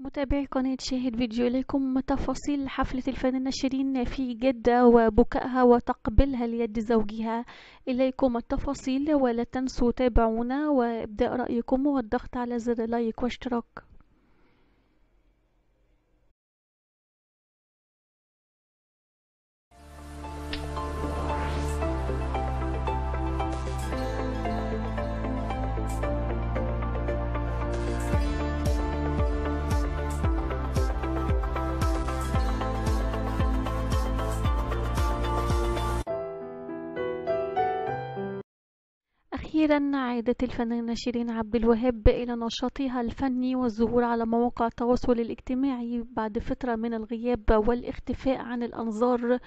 متابعي قناة شاهد فيديو إليكم تفاصيل حفلة الفنانة شيرين في جدة وبكائها وتقبلها ليد زوجها إليكم التفاصيل ولا تنسوا تابعونا وإبداء رأيكم والضغط على زر لايك واشتراك أخيرا عادت الفنانة شيرين عبد الوهاب إلى نشاطها الفني والظهور على مواقع التواصل الاجتماعي بعد فترة من الغياب والاختفاء عن الأنظار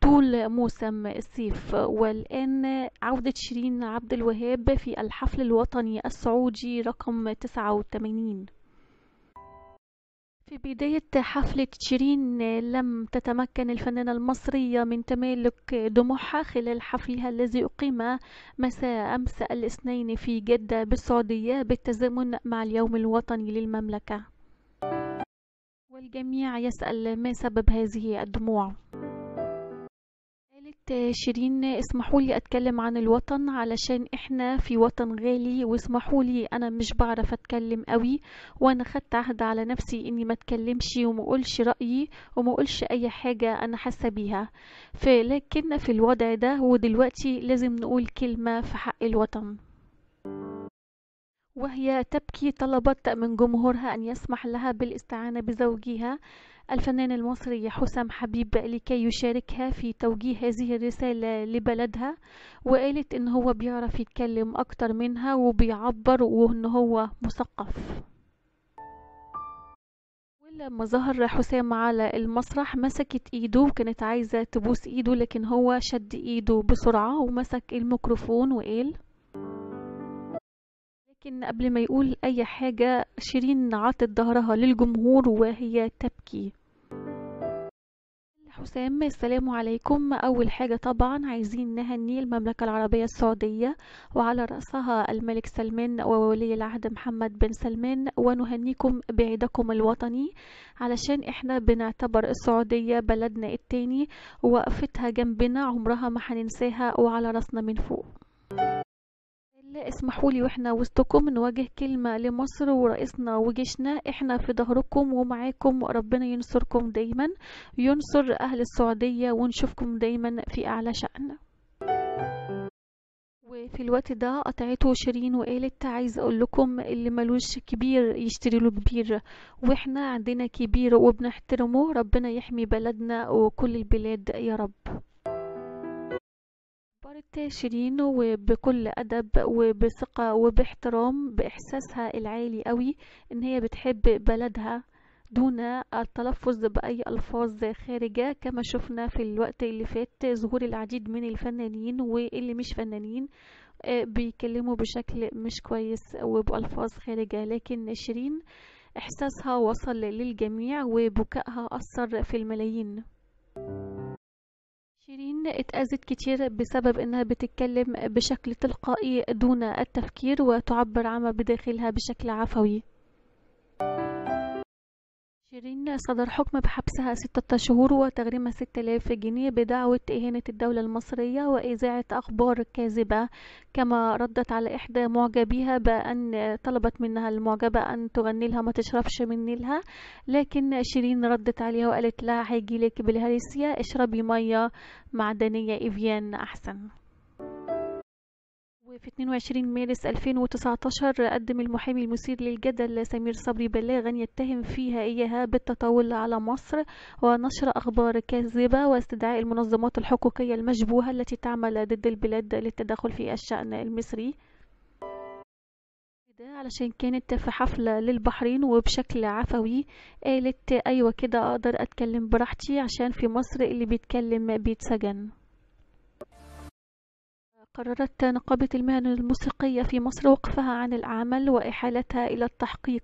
طول موسم الصيف والآن عودة شيرين عبد الوهاب في الحفل الوطني السعودي رقم 89 في بداية حفلة تشرين آه، لم تتمكن الفنانة المصرية من تمالك دموعها خلال حفلها الذي أقيم مساء أمس الاثنين في جدة بالسعودية بالتزامن مع اليوم الوطني للمملكة والجميع يسأل ما سبب هذه الدموع شيرين اسمحوا لي اتكلم عن الوطن علشان احنا في وطن غالي واسمحوا لي انا مش بعرف اتكلم قوي وانا خدت عهد على نفسي اني ما اتكلمش وما اقولش رايي وما اقولش اي حاجه انا حاسه بيها فلكن في الوضع ده ودلوقتي لازم نقول كلمه في حق الوطن وهي تبكي طلبت من جمهورها أن يسمح لها بالاستعانة بزوجها الفنان المصري حسام حبيب لكي يشاركها في توجيه هذه الرسالة لبلدها وقالت إن هو بيعرف يتكلم أكتر منها وبيعبر وإن هو مثقف لما ظهر حسام على المسرح مسكت ايده وكانت عايزة تبوس ايده لكن هو شد ايده بسرعة ومسك الميكروفون وقال لكن قبل ما يقول أي حاجة شيرين عطت ظهرها للجمهور وهي تبكي حسام السلام عليكم أول حاجة طبعا عايزين نهني المملكة العربية السعودية وعلى رأسها الملك سلمان وولي العهد محمد بن سلمان ونهنيكم بعيدكم الوطني علشان احنا بنعتبر السعودية بلدنا التاني ووقفتها جنبنا عمرها ما هننساها وعلى رأسنا من فوق لا اسمحوا لي واحنا وسطكم نواجه كلمة لمصر ورئيسنا وجيشنا احنا في ظهركم ومعاكم ربنا ينصركم دايما ينصر اهل السعودية ونشوفكم دايما في اعلى شأن وفي الوقت ده قطعته شيرين وقالت عايزه اقول لكم اللي ملوش كبير يشتري له كبير واحنا عندنا كبير وبنحترمه ربنا يحمي بلدنا وكل البلاد يا رب عبارة شيرين وبكل أدب وبثقة وباحترام بإحساسها العالي قوي إن هي بتحب بلدها دون التلفظ بأي ألفاظ خارجة كما شفنا في الوقت اللي فات ظهور العديد من الفنانين واللي مش فنانين آه، بيكلموا بشكل مش كويس وبألفاظ خارجة لكن شيرين إحساسها وصل للجميع وبكائها أثر في الملايين شيرين اتأذت كتير بسبب انها بتتكلم بشكل تلقائي دون التفكير وتعبر عما بداخلها بشكل عفوي شيرين صدر حكم بحبسها ستة شهور وتغريمها آلاف جنيه بدعوة إهانة الدولة المصرية وإذاعة أخبار كاذبة كما ردت على إحدى معجبيها بأن طلبت منها المعجبة أن تغني لها ما تشربش من نيلها لكن شيرين ردت عليها وقالت لها لك بالهريسية اشربي مية معدنية إيفيان أحسن في 22 مارس 2019 قدم المحامي المثير للجدل سمير صبري بلاغا يتهم فيها إياها بالتطاول على مصر ونشر أخبار كاذبة واستدعاء المنظمات الحقوقية المشبوهة التي تعمل ضد البلاد للتدخل في الشأن المصري ده علشان كانت في حفلة للبحرين وبشكل عفوي قالت أيوة كده أقدر أتكلم براحتي عشان في مصر اللي بيتكلم بيتسجن قررت نقابة المهن الموسيقية في مصر وقفها عن العمل وإحالتها إلى التحقيق